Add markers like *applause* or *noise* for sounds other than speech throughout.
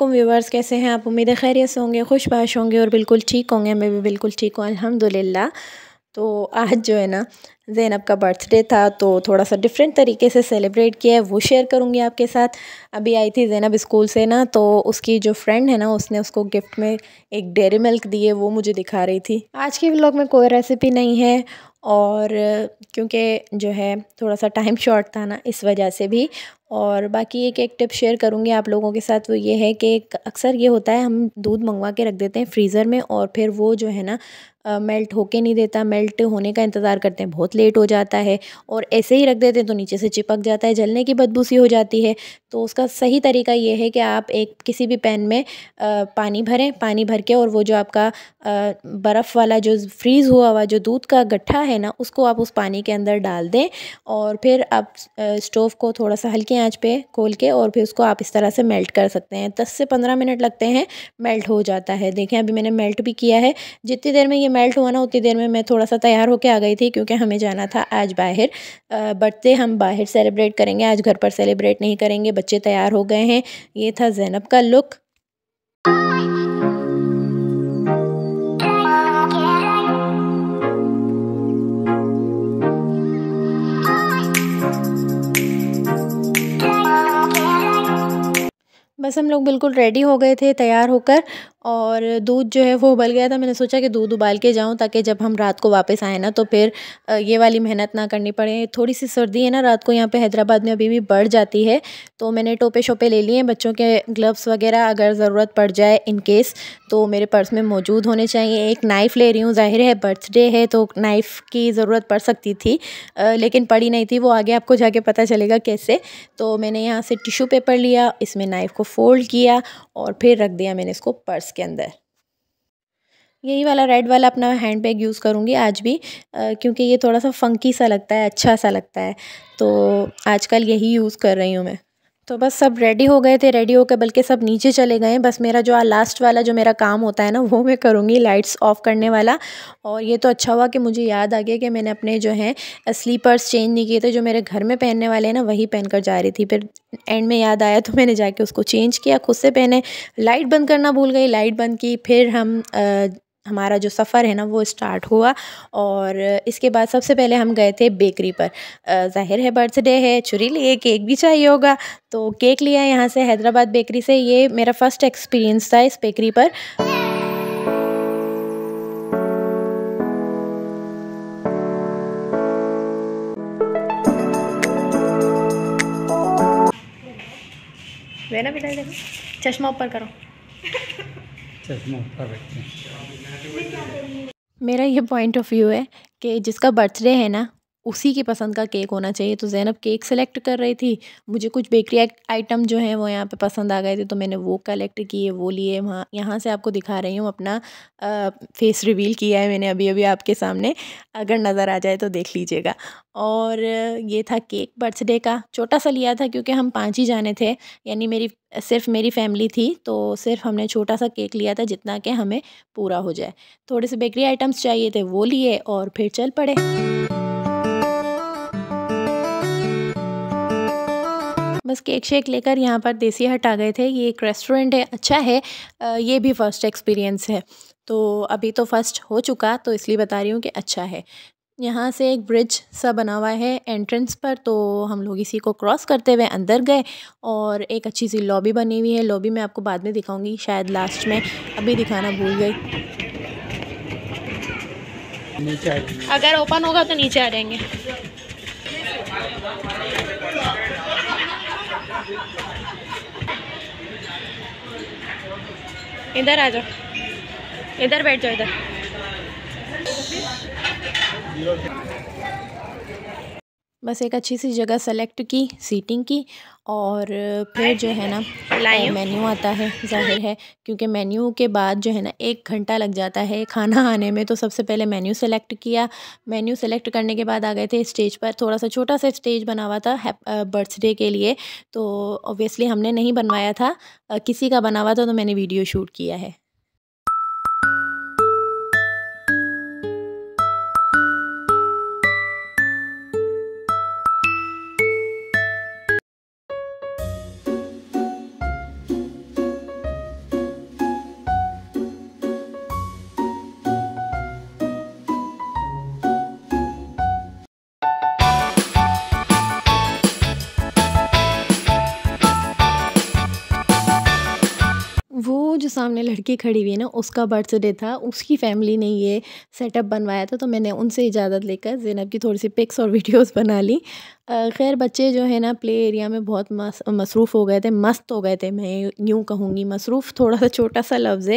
Aslam viewers कैसे हैं आप उम्मीद खैरियत से होंगे खुशबाश होंगे और बिल्कुल ठीक होंगे मैं भी बिल्कुल ठीक हूँ अल्हम्दुलिल्लाह तो आज जो है ना जैनब का बर्थडे था तो थोड़ा सा डिफरेंट तरीके से सेलिब्रेट किया है वो शेयर करूँगी आपके साथ अभी आई थी जैनब स्कूल से ना तो उसकी जो फ्रेंड है ना उसने उसको गिफ्ट में एक डेरी मिल्क दी है वो मुझे दिखा रही थी आज के व्लॉग में कोई रेसिपी नहीं है और क्योंकि जो है थोड़ा सा टाइम शॉर्ट था ना इस वजह से भी और बाकी एक एक टिप शेयर करूँगी आप लोगों के साथ वो ये है कि अक्सर ये होता है हम दूध मंगवा के रख देते हैं फ्रीज़र में और फिर वो जो है ना मेल्ट होके नहीं देता मेल्ट होने का इंतज़ार करते हैं बहुत लेट हो जाता है और ऐसे ही रख देते हैं तो नीचे से चिपक जाता है जलने की बदबू सी हो जाती है तो उसका सही तरीका ये है कि आप एक किसी भी पैन में आ, पानी भरें पानी भर के और वो जो आपका बर्फ़ वाला जो फ्रीज़ हुआ हुआ जो दूध का गट्ठा है ना उसको आप उस पानी के अंदर डाल दें और फिर आप स्टोव को थोड़ा सा हल्के हैं आँच पे खोल के और फिर उसको आप इस तरह से मेल्ट कर सकते हैं दस से पंद्रह मिनट लगते हैं मेल्ट हो जाता है देखें अभी मैंने मेल्ट भी किया है जितनी देर में ये मेल्ट हुआ ना उतनी देर में मैं थोड़ा सा तैयार होकर आ गई थी क्योंकि हमें जाना था आज बाहर बर्थडे हम बाहर सेलिब्रेट करेंगे आज घर पर सेलिब्रेट नहीं करेंगे बच्चे तैयार हो गए हैं ये था जैनब का लुक बस हम लोग बिल्कुल रेडी हो गए थे तैयार होकर और दूध जो है वो उबल गया था मैंने सोचा कि दूध उबाल के जाऊँ ताकि जब हम रात को वापस आए ना तो फिर ये वाली मेहनत ना करनी पड़े थोड़ी सी सर्दी है ना रात को यहाँ पे हैदराबाद में अभी भी बढ़ जाती है तो मैंने टोपे शोपे ले लिए हैं बच्चों के ग्लव्स वगैरह अगर ज़रूरत पड़ जाए इन केस तो मेरे पर्स में मौजूद होने चाहिए एक नाइफ़ ले रही हूँ ज़ाहिर है बर्थडे है तो नाइफ़ की ज़रूरत पड़ सकती थी लेकिन पड़ी नहीं थी वो आगे आपको जाके पता चलेगा कैसे तो मैंने यहाँ से टिशू पेपर लिया इसमें नाइफ़ को फोल्ड किया और फिर रख दिया मैंने इसको पर्स के अंदर यही वाला रेड वाला अपना हैंड बैग यूज़ करूँगी आज भी क्योंकि ये थोड़ा सा फ़ंकी सा लगता है अच्छा सा लगता है तो आजकल यही यूज़ कर रही हूँ मैं तो बस सब रेडी हो गए थे रेडी होकर बल्कि सब नीचे चले गए बस मेरा जो लास्ट वाला जो मेरा काम होता है ना वो मैं करूँगी लाइट्स ऑफ करने वाला और ये तो अच्छा हुआ कि मुझे याद आ गया कि मैंने अपने जो हैं स्लीपर्स चेंज नहीं किए थे जो मेरे घर में पहनने वाले हैं ना वही पहन कर जा रही थी फिर एंड में याद आया तो मैंने जाके उसको चेंज किया खुद से पहने लाइट बंद करना भूल गई लाइट बंद की फिर हम आ, हमारा जो सफ़र है ना वो स्टार्ट हुआ और इसके बाद सबसे पहले हम गए थे बेकरी पर ज़ाहिर है बर्थडे है छुरी लिए केक भी चाहिए होगा तो केक लिया यहाँ से हैदराबाद बेकरी से ये मेरा फ़र्स्ट एक्सपीरियंस था इस बेकरी पर ना बेटा चश्मा ऊपर करो चश्मा ऊपर रखते हैं मेरा ये पॉइंट ऑफ व्यू है कि जिसका बर्थडे है ना उसी की पसंद का केक होना चाहिए तो जैनब केक सेलेक्ट कर रही थी मुझे कुछ बेकरी आइटम जो हैं वो यहाँ पे पसंद आ गए थे तो मैंने वो कलेक्ट किए वो लिए वहाँ यहाँ से आपको दिखा रही हूँ अपना आ, फेस रिवील किया है मैंने अभी अभी आपके सामने अगर नज़र आ जाए तो देख लीजिएगा और ये था केक बर्थडे का छोटा सा लिया था क्योंकि हम पाँच ही जाने थे यानी मेरी सिर्फ मेरी फैमिली थी तो सिर्फ हमने छोटा सा केक लिया था जितना कि हमें पूरा हो जाए थोड़े से बेकरी आइटम्स चाहिए थे वो लिए और फिर चल पड़े बस केक शेक लेकर यहाँ पर देसी हट आ गए थे ये एक रेस्टोरेंट है अच्छा है ये भी फ़र्स्ट एक्सपीरियंस है तो अभी तो फर्स्ट हो चुका तो इसलिए बता रही हूँ कि अच्छा है यहाँ से एक ब्रिज सा बना हुआ है एंट्रेंस पर तो हम लोग इसी को क्रॉस करते हुए अंदर गए और एक अच्छी सी लॉबी बनी हुई है लॉबी मैं आपको बाद में दिखाऊंगी शायद लास्ट में अभी दिखाना भूल गई अगर ओपन होगा तो नीचे आ जाएंगे इधर आ जाओ इधर बैठ जाओ इधर बस एक अच्छी सी जगह सेलेक्ट की सीटिंग की और फिर जो है ना मेन्यू आता है जाहिर है क्योंकि मेन्यू के बाद जो है ना एक घंटा लग जाता है खाना *laughs* आने में तो सबसे पहले मेन्यू सेलेक्ट किया मेन्यू सेलेक्ट करने के बाद आ गए थे स्टेज पर थोड़ा सा छोटा सा स्टेज बना हुआ था बर्थडे के लिए तो ऑब्वियसली हमने नहीं बनवाया था किसी का बना हुआ था तो मैंने वीडियो शूट किया है सामने लड़की खड़ी हुई है ना उसका बर्थडे था उसकी फैमिली ने ये सेटअप बनवाया था तो मैंने उनसे इजाज़त लेकर ज़ैनब की थोड़ी सी पिक्स और वीडियोस *laughs* बना ली खैर बच्चे जो है ना प्ले एरिया में बहुत मस, मसरूफ़ हो गए थे मस्त हो गए थे मैं यूँ कहूँगी मसरूफ़ *laughs* थोड़ा सा छोटा सा लफ्ज़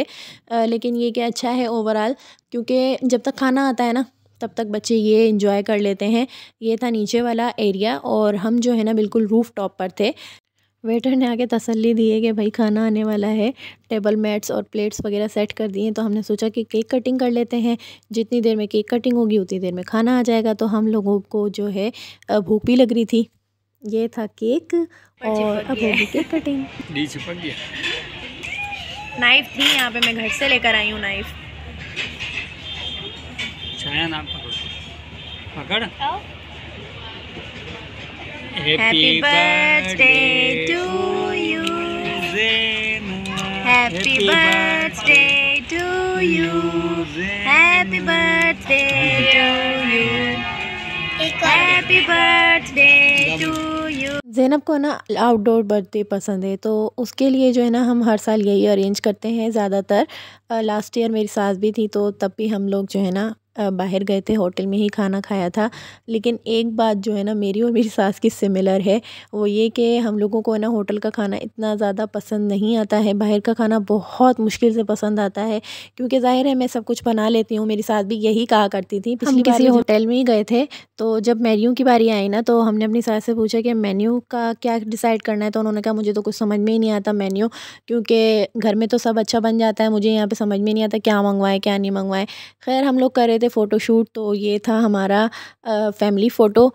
है लेकिन ये क्या अच्छा है ओवरऑल क्योंकि जब तक खाना आता है ना तब तक बच्चे ये इन्जॉय कर लेते हैं ये था नीचे वाला एरिया और हम जो है ना बिल्कुल रूफ़ टॉप पर थे वेटर ने आके तसल्ली दी है कि भाई खाना आने वाला है टेबल मैट्स और प्लेट्स वगैरह सेट कर दिए तो हमने सोचा कि केक कटिंग कर लेते हैं जितनी देर में केक कटिंग होगी उतनी देर में खाना आ जाएगा तो हम लोगों को जो है भूख भी लग रही थी ये था केक और अब होगी केक कटिंग नाइफ थी यहाँ पे मैं घर से लेकर आई हूँ नाइफ पकड़ happy birthday Happy birthday to you. Happy birthday to you. Happy birthday to you. Zainab को ना आउटडोर बर्थडे पसंद है तो उसके लिए जो है ना हम हर साल यही अरेंज करते हैं ज़्यादातर लास्ट ईयर मेरी सास भी थी तो तब भी हम लोग जो है ना बाहर गए थे होटल में ही खाना खाया था लेकिन एक बात जो है ना मेरी और मेरी सास की सिमिलर है वो ये कि हम लोगों को है ना होटल का खाना इतना ज़्यादा पसंद नहीं आता है बाहर का खाना बहुत मुश्किल से पसंद आता है क्योंकि ज़ाहिर है मैं सब कुछ बना लेती हूँ मेरी सास भी यही कहा करती थी हम किसी होटल में ही गए थे तो जब मेन्यू की बारी आई ना तो हमने अपनी सास से पूछा कि मेन्यू का क्या डिसाइड करना है तो उन्होंने कहा मुझे तो कुछ समझ में ही नहीं आता मेन्यू क्योंकि घर में तो सब अच्छा बन जाता है मुझे यहाँ पर समझ में नहीं आता क्या मंगवाएं क्या नहीं मंगवाएं खैर हम लोग कर रहे थे थे फ़ोटोशूट तो ये था हमारा फैमिली फ़ोटो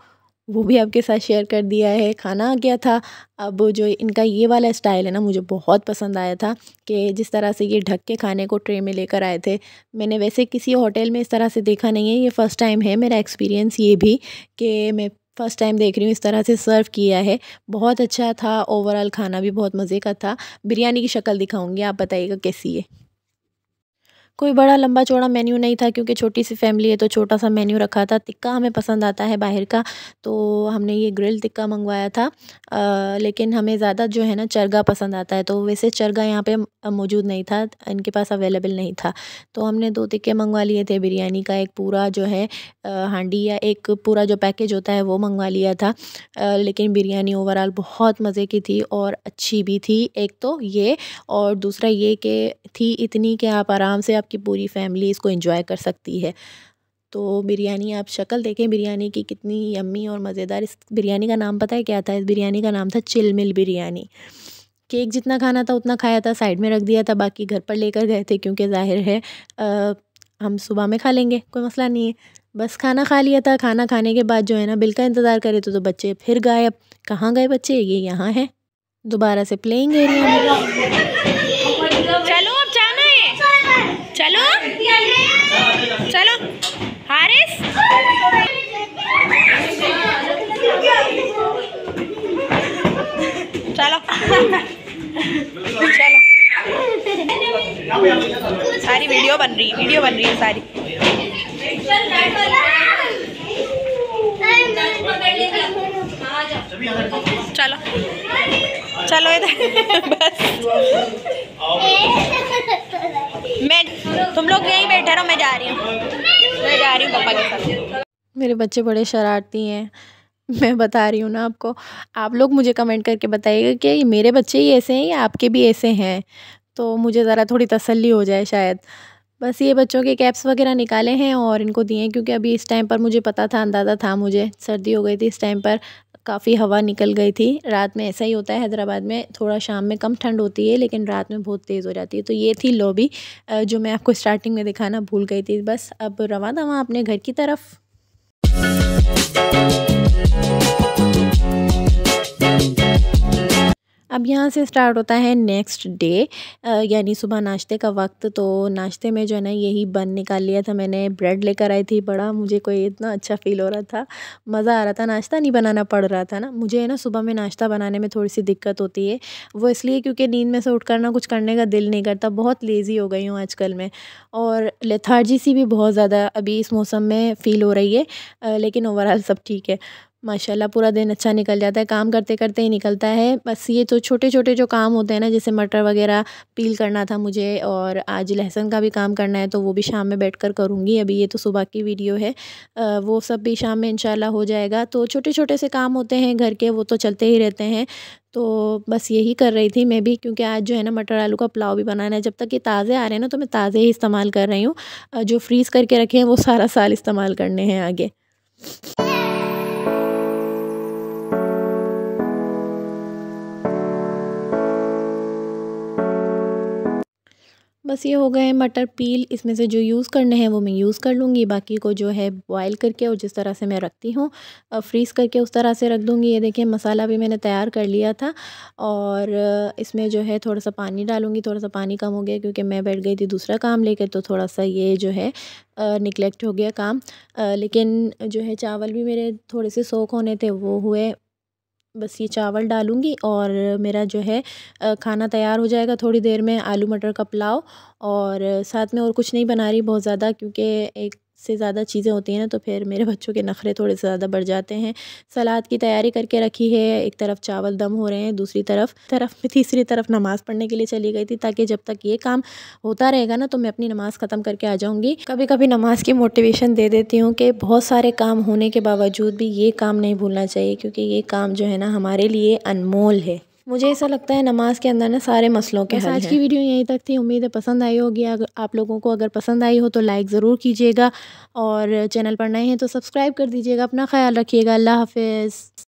वो भी आपके साथ शेयर कर दिया है खाना आ गया था अब जो इनका ये वाला स्टाइल है ना मुझे बहुत पसंद आया था कि जिस तरह से ये ढक के खाने को ट्रे में लेकर आए थे मैंने वैसे किसी होटल में इस तरह से देखा नहीं है ये फ़र्स्ट टाइम है मेरा एक्सपीरियंस ये भी कि मैं फ़र्स्ट टाइम देख रही हूँ इस तरह से सर्व किया है बहुत अच्छा था ओवरऑल खाना भी बहुत मज़े का था बिरयानी की शक्ल दिखाऊँगी आप बताइएगा कैसी है कोई बड़ा लंबा चौड़ा मेन्यू नहीं था क्योंकि छोटी सी फैमिली है तो छोटा सा मेन्यू रखा था टिक्का हमें पसंद आता है बाहर का तो हमने ये ग्रिल टिक्का मंगवाया था आ, लेकिन हमें ज़्यादा जो है ना चरगा पसंद आता है तो वैसे चरगा यहाँ पे मौजूद नहीं था इनके पास अवेलेबल नहीं था तो हमने दो टिक्के मंगवा लिए थे बिरयानी का एक पूरा जो है हांडी या एक पूरा जो पैकेज होता है वो मंगवा लिया था आ, लेकिन बिरयानी ओवरऑल बहुत मज़े की थी और अच्छी भी थी एक तो ये और दूसरा ये कि थी इतनी कि आप आराम से आप आपकी पूरी फैमिली इसको इंजॉय कर सकती है तो बिरयानी आप शक्ल देखें बिरयानी की कितनी यम्मी और मज़ेदार इस बिरयानी का नाम पता है क्या था इस बिरयानी का नाम था चिलमिल बिरयानी केक जितना खाना था उतना खाया था साइड में रख दिया था बाकी घर पर लेकर गए थे क्योंकि ज़ाहिर है आ, हम सुबह में खा लेंगे कोई मसला नहीं है बस खाना खा लिया था खाना खाने के बाद जो है ना बिल का इंतज़ार करे तो, तो बच्चे फिर गायब कहाँ गए बच्चे ये यहाँ हैं दोबारा से प्लेइंग एरिया चलो चलो हारिस चलो चलो सारी वीडियो बन रही है वीडियो बन रही है सारी चलो चलो इधर *laughs* बस मैं तुम लोग यहीं बैठे रहो मैं जा रही हूँ मैं जा रही हूँ पापा के साथ मेरे बच्चे बड़े शरारती हैं मैं बता रही हूँ ना आपको आप लोग मुझे कमेंट करके बताइएगा कि मेरे बच्चे ही ऐसे हैं या आपके भी ऐसे हैं तो मुझे ज़रा थोड़ी तसल्ली हो जाए शायद बस ये बच्चों के कैप्स वगैरह निकाले हैं और इनको दिए हैं क्योंकि अभी इस टाइम पर मुझे पता था अंदाज़ा था मुझे सर्दी हो गई थी इस टाइम पर काफ़ी हवा निकल गई थी रात में ऐसा ही होता है हैदराबाद में थोड़ा शाम में कम ठंड होती है लेकिन रात में बहुत तेज़ हो जाती है तो ये थी लॉबी जो मैं आपको स्टार्टिंग में दिखाना भूल गई थी बस अब रवा दवा अपने घर की तरफ यहाँ से स्टार्ट होता है नेक्स्ट डे यानी सुबह नाश्ते का वक्त तो नाश्ते में जो है ना यही बन निकाल लिया था मैंने ब्रेड लेकर आई थी बड़ा मुझे कोई इतना अच्छा फील हो रहा था मज़ा आ रहा था नाश्ता नहीं बनाना पड़ रहा था ना मुझे है ना सुबह में नाश्ता बनाने में थोड़ी सी दिक्कत होती है वो इसलिए क्योंकि नींद में से उठ ना कुछ करने का दिल नहीं करता बहुत लेज़ी हो गई हूँ आजकल मैं और लेथार्जी सी भी बहुत ज़्यादा अभी इस मौसम में फ़ील हो रही है लेकिन ओवरऑल सब ठीक है माशाल्लाह पूरा दिन अच्छा निकल जाता है काम करते करते ही निकलता है बस ये तो छोटे छोटे जो काम होते हैं ना जैसे मटर वगैरह पील करना था मुझे और आज लहसुन का भी काम करना है तो वो भी शाम में बैठ कर करूँगी अभी ये तो सुबह की वीडियो है आ, वो सब भी शाम में इंशाल्लाह हो जाएगा तो छोटे छोटे से काम होते हैं घर के वो तो चलते ही रहते हैं तो बस यही कर रही थी मैं भी क्योंकि आज जो है ना मटर आलू का पुलाव भी बनाना है जब तक ये ताज़े आ रहे हैं ना तो मैं ताज़े ही इस्तेमाल कर रही हूँ जो फ्रीज़ करके रखे हैं वो सारा साल इस्तेमाल करने हैं आगे बस ये हो गए हैं मटर पील इसमें से जो यूज़ करने हैं वो मैं यूज़ कर लूँगी बाकी को जो है बॉयल करके और जिस तरह से मैं रखती हूँ फ्रीज़ करके उस तरह से रख दूँगी ये देखिए मसाला भी मैंने तैयार कर लिया था और इसमें जो है थोड़ा सा पानी डालूँगी थोड़ा सा पानी कम हो गया क्योंकि मैं बैठ गई थी दूसरा काम लेकर तो थोड़ा सा ये जो है निगलेक्ट हो गया काम लेकिन जो है चावल भी मेरे थोड़े से सोख होने थे वो हुए बस ये चावल डालूँगी और मेरा जो है खाना तैयार हो जाएगा थोड़ी देर में आलू मटर का पुलाव और साथ में और कुछ नहीं बना रही बहुत ज़्यादा क्योंकि एक से ज़्यादा चीज़ें होती हैं ना तो फिर मेरे बच्चों के नखरे थोड़े से ज़्यादा बढ़ जाते हैं सलाद की तैयारी करके रखी है एक तरफ चावल दम हो रहे हैं दूसरी तरफ तरफ में तीसरी तरफ नमाज़ पढ़ने के लिए चली गई थी ताकि जब तक ये काम होता रहेगा ना तो मैं अपनी नमाज़ ख़त्म करके आ जाऊँगी कभी कभी नमाज़ की मोटिवेशन दे देती हूँ कि बहुत सारे काम होने के बावजूद भी ये काम नहीं भूलना चाहिए क्योंकि ये काम जो है ना हमारे लिए अनमोल है मुझे ऐसा लगता है नमाज़ के अंदर ना सारे मसलों के आज की वीडियो यहीं तक थी उम्मीद है पसंद आई होगी अगर आप लोगों को अगर पसंद आई हो तो लाइक ज़रूर कीजिएगा और चैनल पर नए हैं तो सब्सक्राइब कर दीजिएगा अपना ख्याल रखिएगा अल्लाह हाफिज़